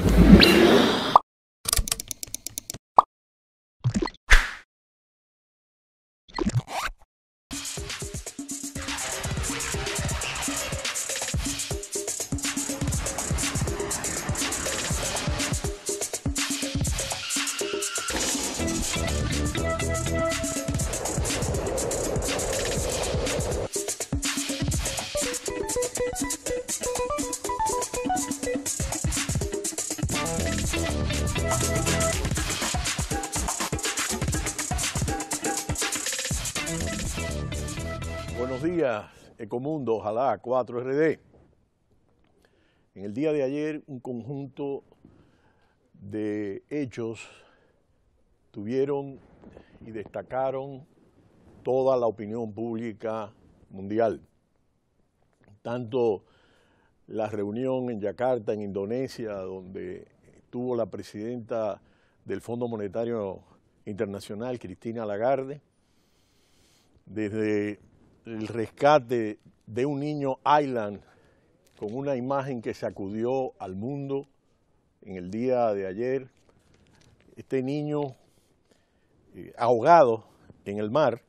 Thank you. Comundo, ojalá, 4RD. En el día de ayer, un conjunto de hechos tuvieron y destacaron toda la opinión pública mundial. Tanto la reunión en Yakarta, en Indonesia, donde estuvo la presidenta del Fondo Monetario Internacional, Cristina Lagarde, desde el rescate de un niño Island con una imagen que sacudió al mundo en el día de ayer. Este niño eh, ahogado en el mar.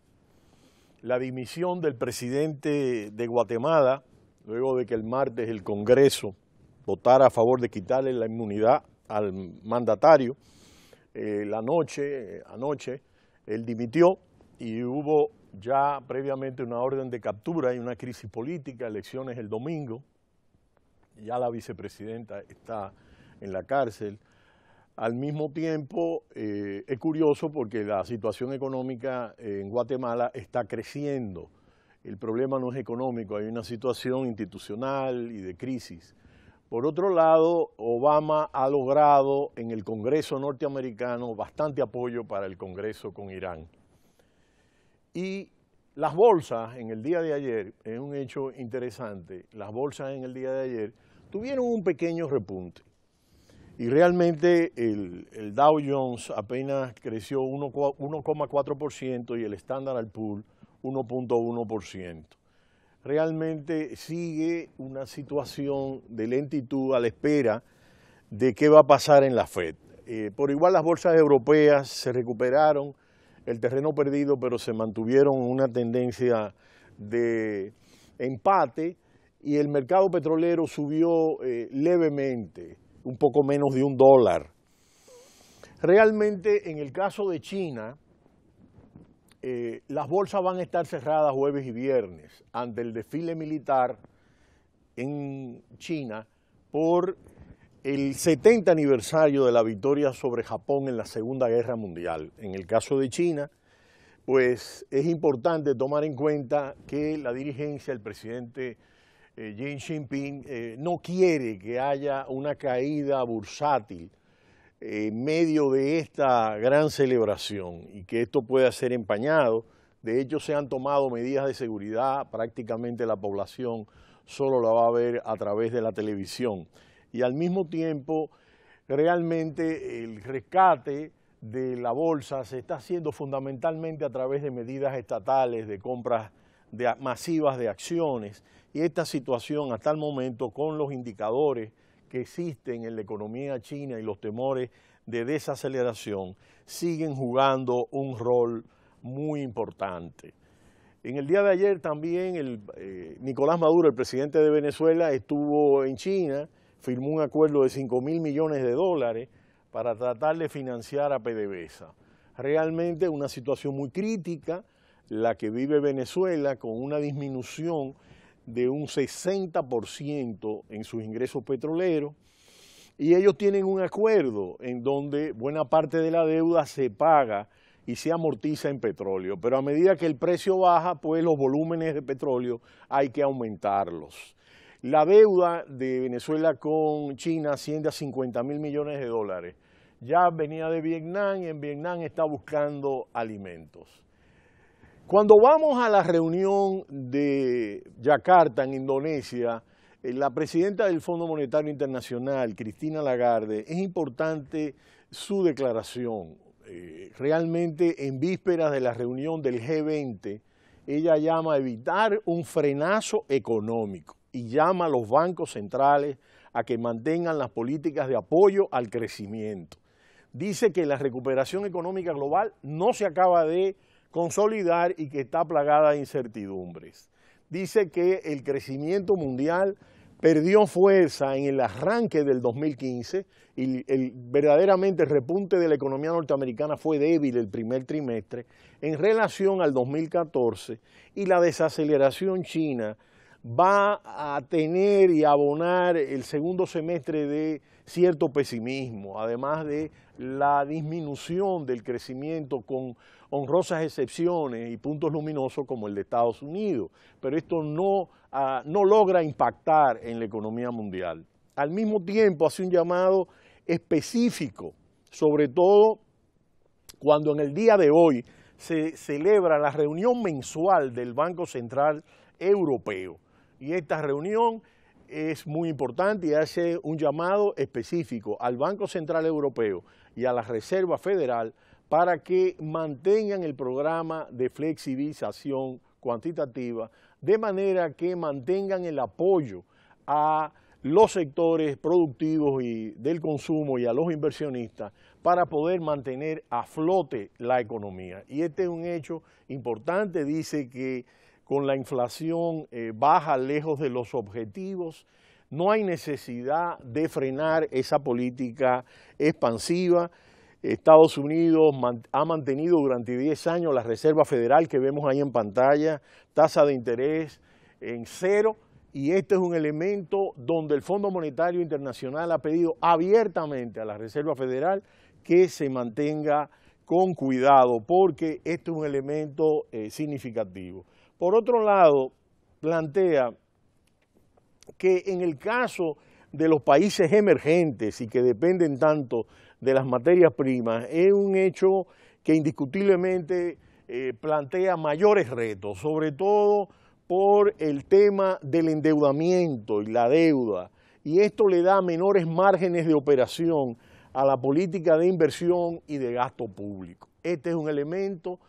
La dimisión del presidente de Guatemala, luego de que el martes el Congreso votara a favor de quitarle la inmunidad al mandatario, eh, la noche, eh, anoche, él dimitió y hubo ya previamente una orden de captura y una crisis política, elecciones el domingo, ya la vicepresidenta está en la cárcel. Al mismo tiempo, eh, es curioso porque la situación económica en Guatemala está creciendo. El problema no es económico, hay una situación institucional y de crisis. Por otro lado, Obama ha logrado en el Congreso norteamericano bastante apoyo para el Congreso con Irán. Y las bolsas en el día de ayer, es un hecho interesante, las bolsas en el día de ayer tuvieron un pequeño repunte. Y realmente el, el Dow Jones apenas creció 1,4% y el Standard Poor's 1.1%. Realmente sigue una situación de lentitud a la espera de qué va a pasar en la Fed. Eh, por igual las bolsas europeas se recuperaron el terreno perdido, pero se mantuvieron una tendencia de empate y el mercado petrolero subió eh, levemente, un poco menos de un dólar. Realmente, en el caso de China, eh, las bolsas van a estar cerradas jueves y viernes ante el desfile militar en China por el 70 aniversario de la victoria sobre Japón en la Segunda Guerra Mundial. En el caso de China, pues es importante tomar en cuenta que la dirigencia, el presidente Jin eh, Xi Jinping, eh, no quiere que haya una caída bursátil en medio de esta gran celebración y que esto pueda ser empañado. De hecho, se han tomado medidas de seguridad, prácticamente la población solo la va a ver a través de la televisión y al mismo tiempo realmente el rescate de la bolsa se está haciendo fundamentalmente a través de medidas estatales, de compras masivas de acciones y esta situación hasta el momento con los indicadores que existen en la economía china y los temores de desaceleración siguen jugando un rol muy importante. En el día de ayer también eh, Nicolás Maduro, el presidente de Venezuela, estuvo en China firmó un acuerdo de 5 mil millones de dólares para tratar de financiar a PDVSA. Realmente una situación muy crítica la que vive Venezuela con una disminución de un 60% en sus ingresos petroleros y ellos tienen un acuerdo en donde buena parte de la deuda se paga y se amortiza en petróleo, pero a medida que el precio baja, pues los volúmenes de petróleo hay que aumentarlos. La deuda de Venezuela con China asciende a 50 mil millones de dólares. Ya venía de Vietnam y en Vietnam está buscando alimentos. Cuando vamos a la reunión de Yakarta en Indonesia, eh, la presidenta del Fondo Monetario Internacional, Cristina Lagarde, es importante su declaración. Eh, realmente en vísperas de la reunión del G20, ella llama a evitar un frenazo económico y llama a los bancos centrales a que mantengan las políticas de apoyo al crecimiento. Dice que la recuperación económica global no se acaba de consolidar y que está plagada de incertidumbres. Dice que el crecimiento mundial perdió fuerza en el arranque del 2015 y el, verdaderamente el repunte de la economía norteamericana fue débil el primer trimestre en relación al 2014 y la desaceleración china va a tener y abonar el segundo semestre de cierto pesimismo, además de la disminución del crecimiento con honrosas excepciones y puntos luminosos como el de Estados Unidos, pero esto no, ah, no logra impactar en la economía mundial. Al mismo tiempo hace un llamado específico, sobre todo cuando en el día de hoy se celebra la reunión mensual del Banco Central Europeo. Y esta reunión es muy importante y hace un llamado específico al Banco Central Europeo y a la Reserva Federal para que mantengan el programa de flexibilización cuantitativa, de manera que mantengan el apoyo a los sectores productivos y del consumo y a los inversionistas para poder mantener a flote la economía. Y este es un hecho importante, dice que con la inflación eh, baja lejos de los objetivos, no hay necesidad de frenar esa política expansiva. Estados Unidos ha mantenido durante 10 años la Reserva Federal que vemos ahí en pantalla, tasa de interés en cero, y este es un elemento donde el Fondo Monetario Internacional ha pedido abiertamente a la Reserva Federal que se mantenga con cuidado, porque este es un elemento eh, significativo. Por otro lado, plantea que en el caso de los países emergentes y que dependen tanto de las materias primas, es un hecho que indiscutiblemente eh, plantea mayores retos, sobre todo por el tema del endeudamiento y la deuda, y esto le da menores márgenes de operación a la política de inversión y de gasto público. Este es un elemento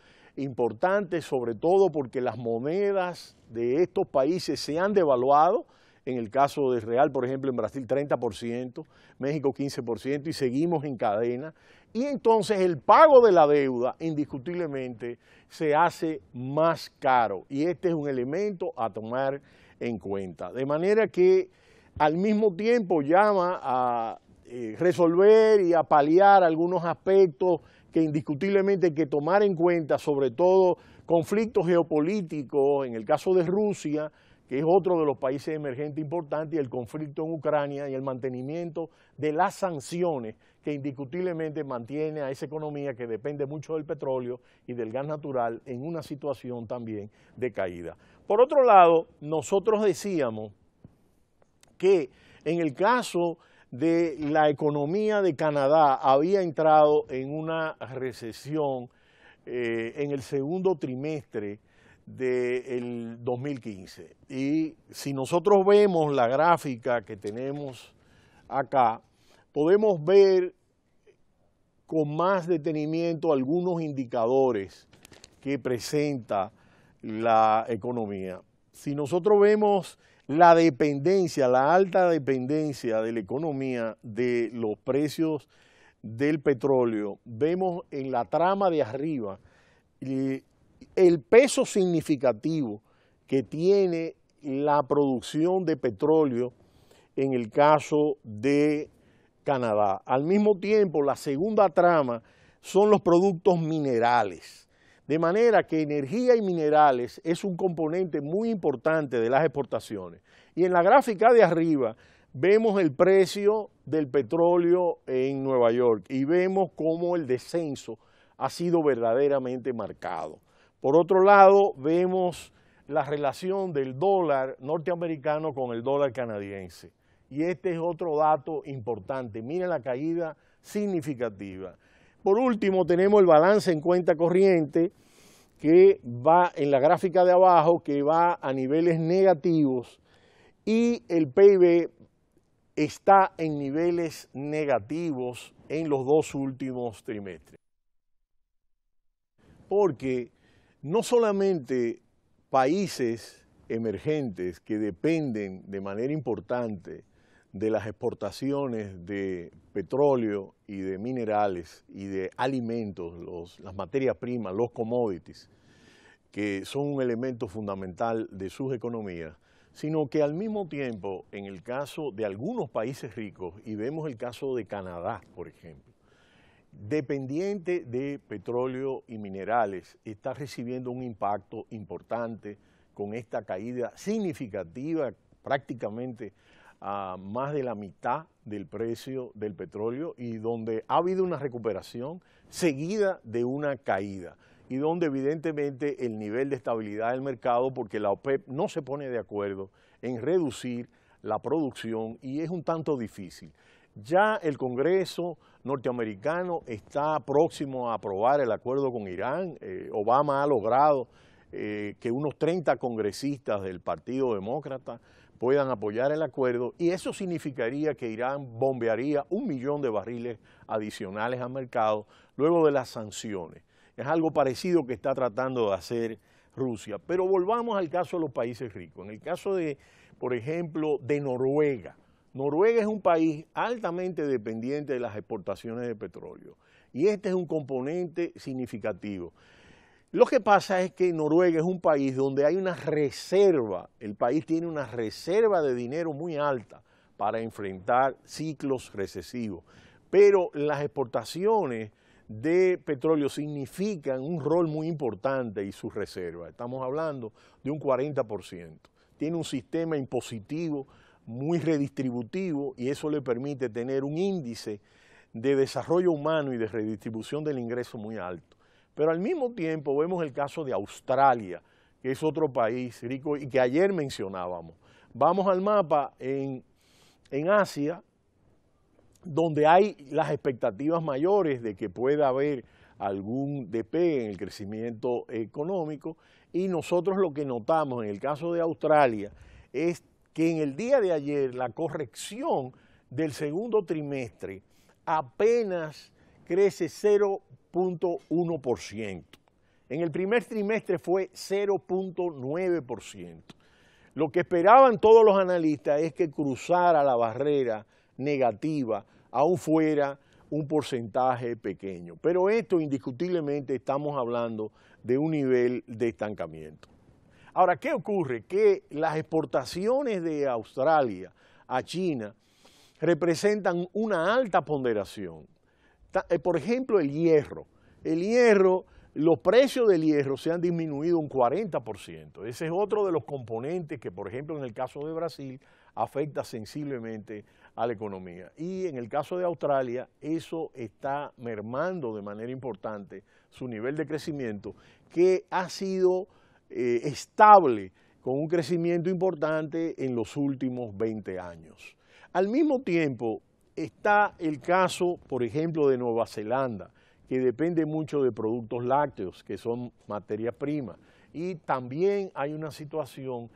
importante, sobre todo porque las monedas de estos países se han devaluado, en el caso de Real, por ejemplo, en Brasil 30%, México 15% y seguimos en cadena. Y entonces el pago de la deuda indiscutiblemente se hace más caro y este es un elemento a tomar en cuenta. De manera que al mismo tiempo llama a eh, resolver y a paliar algunos aspectos que indiscutiblemente hay que tomar en cuenta, sobre todo conflictos geopolíticos, en el caso de Rusia, que es otro de los países emergentes importantes, y el conflicto en Ucrania y el mantenimiento de las sanciones que indiscutiblemente mantiene a esa economía que depende mucho del petróleo y del gas natural en una situación también de caída. Por otro lado, nosotros decíamos que en el caso de la economía de Canadá había entrado en una recesión eh, en el segundo trimestre del 2015. Y si nosotros vemos la gráfica que tenemos acá, podemos ver con más detenimiento algunos indicadores que presenta la economía. Si nosotros vemos la dependencia, la alta dependencia de la economía de los precios del petróleo, vemos en la trama de arriba eh, el peso significativo que tiene la producción de petróleo en el caso de Canadá. Al mismo tiempo, la segunda trama son los productos minerales. De manera que energía y minerales es un componente muy importante de las exportaciones. Y en la gráfica de arriba vemos el precio del petróleo en Nueva York y vemos cómo el descenso ha sido verdaderamente marcado. Por otro lado, vemos la relación del dólar norteamericano con el dólar canadiense. Y este es otro dato importante. Miren la caída significativa. Por último, tenemos el balance en cuenta corriente que va en la gráfica de abajo, que va a niveles negativos y el PIB está en niveles negativos en los dos últimos trimestres. Porque no solamente países emergentes que dependen de manera importante de las exportaciones de petróleo y de minerales y de alimentos, las materias primas, los commodities, que son un elemento fundamental de sus economías, sino que al mismo tiempo, en el caso de algunos países ricos, y vemos el caso de Canadá, por ejemplo, dependiente de petróleo y minerales, está recibiendo un impacto importante con esta caída significativa prácticamente a más de la mitad del precio del petróleo y donde ha habido una recuperación seguida de una caída y donde evidentemente el nivel de estabilidad del mercado, porque la OPEP no se pone de acuerdo en reducir la producción y es un tanto difícil. Ya el Congreso norteamericano está próximo a aprobar el acuerdo con Irán. Eh, Obama ha logrado eh, que unos 30 congresistas del Partido Demócrata puedan apoyar el acuerdo y eso significaría que Irán bombearía un millón de barriles adicionales al mercado luego de las sanciones. Es algo parecido que está tratando de hacer Rusia. Pero volvamos al caso de los países ricos. En el caso de, por ejemplo, de Noruega. Noruega es un país altamente dependiente de las exportaciones de petróleo y este es un componente significativo. Lo que pasa es que Noruega es un país donde hay una reserva, el país tiene una reserva de dinero muy alta para enfrentar ciclos recesivos, pero las exportaciones de petróleo significan un rol muy importante y sus reservas, estamos hablando de un 40%. Tiene un sistema impositivo muy redistributivo y eso le permite tener un índice de desarrollo humano y de redistribución del ingreso muy alto. Pero al mismo tiempo vemos el caso de Australia, que es otro país rico y que ayer mencionábamos. Vamos al mapa en, Asia, donde hay las expectativas mayores de que pueda haber algún DP en el crecimiento económico y nosotros lo que notamos en el caso de Australia es que en el día de ayer la corrección del segundo trimestre apenas crece 0 0.1%. En el primer trimestre fue 0.9%. Lo que esperaban todos los analistas es que cruzara la barrera negativa, aún fuera un porcentaje pequeño. Pero esto indiscutiblemente estamos hablando de un nivel de estancamiento. Ahora, ¿qué ocurre? Que las exportaciones de Australia a China representan una alta ponderación, eh, por ejemplo, el hierro. El hierro, los precios del hierro se han disminuido un 40%. Ese es otro de los componentes que, por ejemplo, en el caso de Brasil, afecta sensiblemente a la economía. Y en el caso de Australia, eso está mermando de manera importante su nivel de crecimiento, que ha sido eh, estable con un crecimiento importante en los últimos 20 años. Al mismo tiempo, Está el caso, por ejemplo, de Nueva Zelanda, que depende mucho de productos lácteos, que son materia prima. Y también hay una situación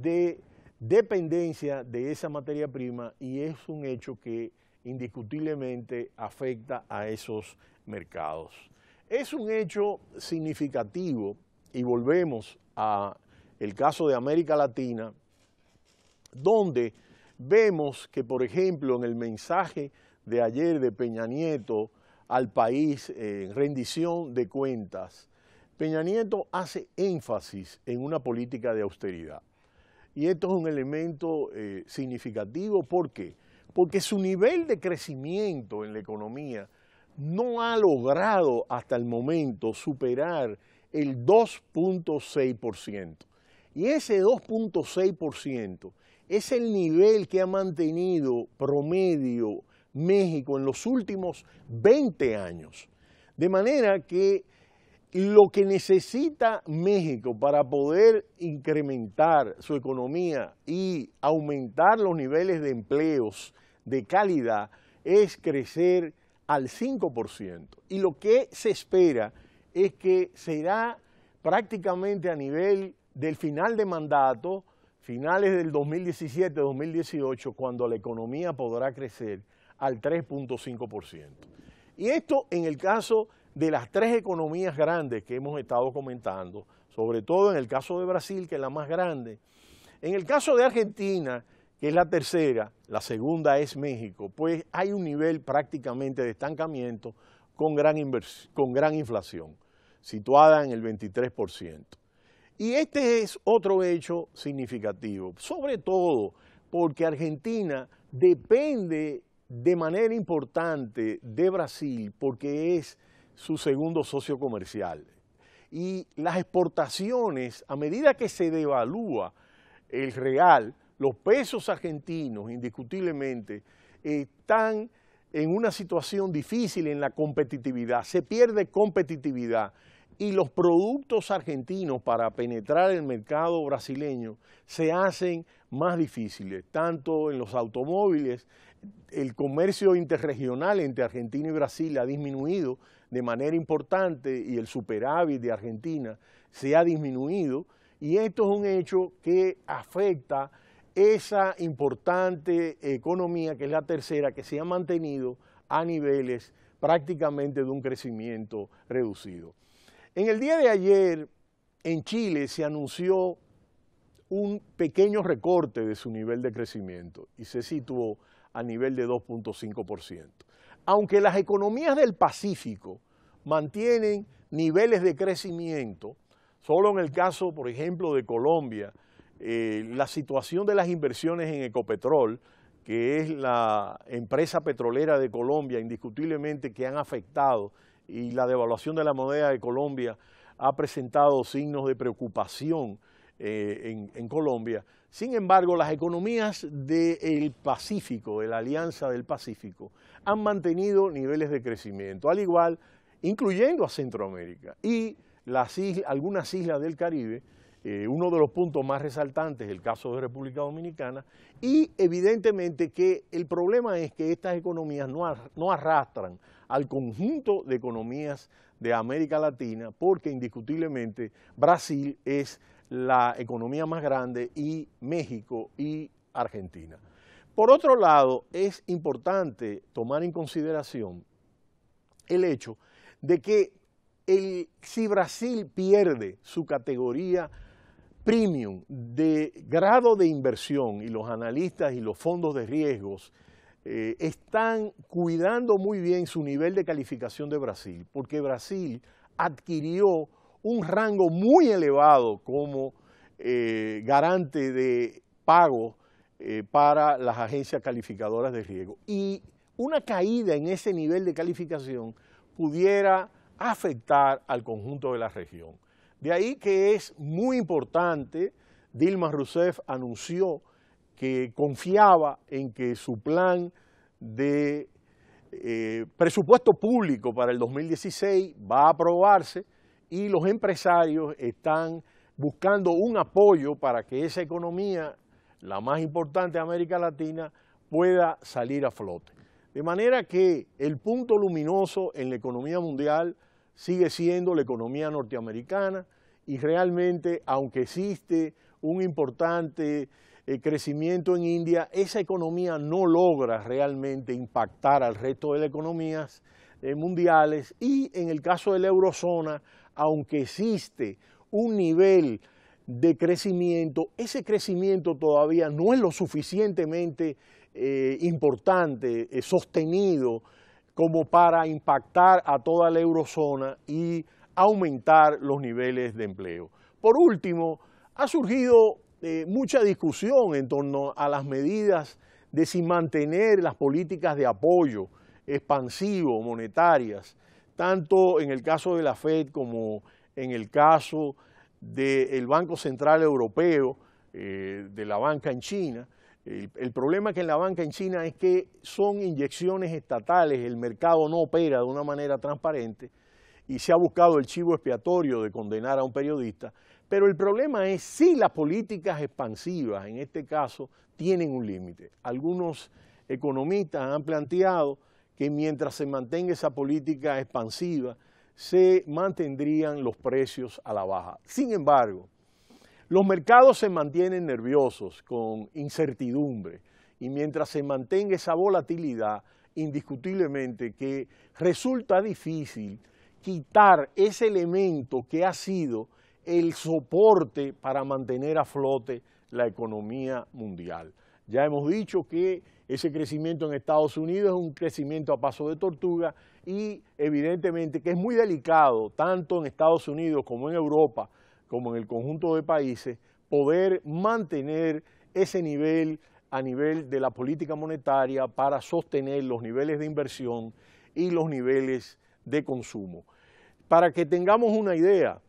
de dependencia de esa materia prima y es un hecho que indiscutiblemente afecta a esos mercados. Es un hecho significativo y volvemos al caso de América Latina, donde Vemos que, por ejemplo, en el mensaje de ayer de Peña Nieto al país en rendición de cuentas, Peña Nieto hace énfasis en una política de austeridad. Y esto es un elemento eh, significativo, ¿por qué? Porque su nivel de crecimiento en la economía no ha logrado hasta el momento superar el 2.6%. Y ese 2.6% es el nivel que ha mantenido promedio México en los últimos 20 años. De manera que lo que necesita México para poder incrementar su economía y aumentar los niveles de empleos de calidad es crecer al 5%. Y lo que se espera es que será prácticamente a nivel del final de mandato finales del 2017-2018 cuando la economía podrá crecer al 3.5%. Y esto en el caso de las tres economías grandes que hemos estado comentando, sobre todo en el caso de Brasil, que es la más grande. En el caso de Argentina, que es la tercera, la segunda es México, pues hay un nivel prácticamente de estancamiento con gran, con gran inflación, situada en el 23%. Y este es otro hecho significativo, sobre todo porque Argentina depende de manera importante de Brasil porque es su segundo socio comercial. Y las exportaciones, a medida que se devalúa el real, los pesos argentinos indiscutiblemente están en una situación difícil en la competitividad, se pierde competitividad y los productos argentinos para penetrar el mercado brasileño se hacen más difíciles, tanto en los automóviles, el comercio interregional entre Argentina y Brasil ha disminuido de manera importante y el superávit de Argentina se ha disminuido y esto es un hecho que afecta esa importante economía que es la tercera que se ha mantenido a niveles prácticamente de un crecimiento reducido. En el día de ayer, en Chile se anunció un pequeño recorte de su nivel de crecimiento y se situó a nivel de 2.5%. Aunque las economías del Pacífico mantienen niveles de crecimiento, solo en el caso, por ejemplo, de Colombia, eh, la situación de las inversiones en Ecopetrol, que es la empresa petrolera de Colombia, indiscutiblemente que han afectado y la devaluación de la moneda de Colombia ha presentado signos de preocupación eh, en, Colombia. Sin embargo, las economías del Pacífico, de la Alianza del Pacífico, han mantenido niveles de crecimiento, al igual, incluyendo a Centroamérica y algunas islas del Caribe, eh, uno de los puntos más resaltantes es el caso de República Dominicana, y evidentemente que el problema es que estas economías no arrastran al conjunto de economías de América Latina, porque indiscutiblemente Brasil es la economía más grande y México y Argentina. Por otro lado, es importante tomar en consideración el hecho de que si Brasil pierde su categoría premium de grado de inversión y los analistas y los fondos de riesgos eh, están cuidando muy bien su nivel de calificación de Brasil, porque Brasil adquirió un rango muy elevado como eh, garante de pago eh, para las agencias calificadoras de riesgo. Y una caída en ese nivel de calificación pudiera afectar al conjunto de la región. De ahí que es muy importante, Dilma Rousseff anunció que confiaba en que su plan de eh, presupuesto público para el 2016 va a aprobarse y los empresarios están buscando un apoyo para que esa economía, la más importante de América Latina, pueda salir a flote. De manera que el punto luminoso en la economía mundial sigue siendo la economía norteamericana y realmente, aunque existe un importante el crecimiento en India, esa economía no logra realmente impactar al resto de las economías eh, mundiales y en el caso de la eurozona, aunque existe un nivel de crecimiento, ese crecimiento todavía no es lo suficientemente eh, importante, eh, sostenido, como para impactar a toda la eurozona y aumentar los niveles de empleo. Por último, ha surgido eh, mucha discusión en torno a las medidas de si mantener las políticas de apoyo expansivo, monetarias, tanto en el caso de la FED como en el caso del Banco Central Europeo, eh, de la banca en China. el, problema que en la banca en China es que son inyecciones estatales, el mercado no opera de una manera transparente y se ha buscado el chivo expiatorio de condenar a un periodista, pero el problema es si las políticas expansivas, en este caso, tienen un límite. Algunos economistas han planteado que mientras se mantenga esa política expansiva, se mantendrían los precios a la baja. Sin embargo, los mercados se mantienen nerviosos, con incertidumbre, y mientras se mantenga esa volatilidad, indiscutiblemente que resulta difícil quitar ese elemento que ha sido el soporte para mantener a flote la economía mundial. Ya hemos dicho que ese crecimiento en Estados Unidos es un crecimiento a paso de tortuga y evidentemente que es muy delicado, tanto en Estados Unidos como en Europa, como en el conjunto de países, poder mantener ese nivel a nivel de la política monetaria para sostener los niveles de inversión y los niveles de consumo. Para que tengamos una idea,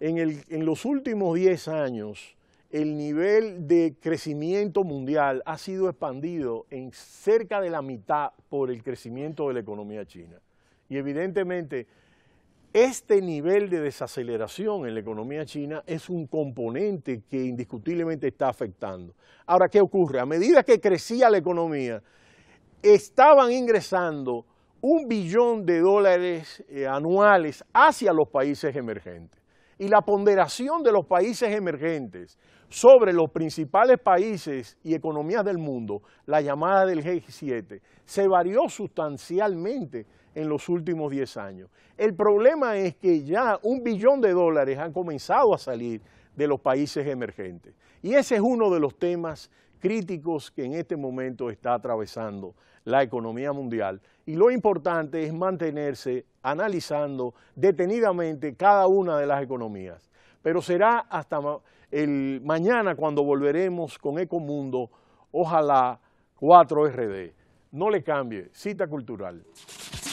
en, los últimos 10 años, el nivel de crecimiento mundial ha sido expandido en cerca de la mitad por el crecimiento de la economía china. Y evidentemente, este nivel de desaceleración en la economía china es un componente que indiscutiblemente está afectando. Ahora, ¿qué ocurre? A medida que crecía la economía, estaban ingresando un billón de dólares eh, anuales hacia los países emergentes. Y la ponderación de los países emergentes sobre los principales países y economías del mundo, la llamada del G7, se varió sustancialmente en los últimos 10 años. El problema es que ya un billón de dólares han comenzado a salir de los países emergentes. Y ese es uno de los temas críticos que en este momento está atravesando la economía mundial. Y lo importante es mantenerse analizando detenidamente cada una de las economías. Pero será hasta el mañana cuando volveremos con Ecomundo, ojalá 4RD. No le cambie, cita cultural.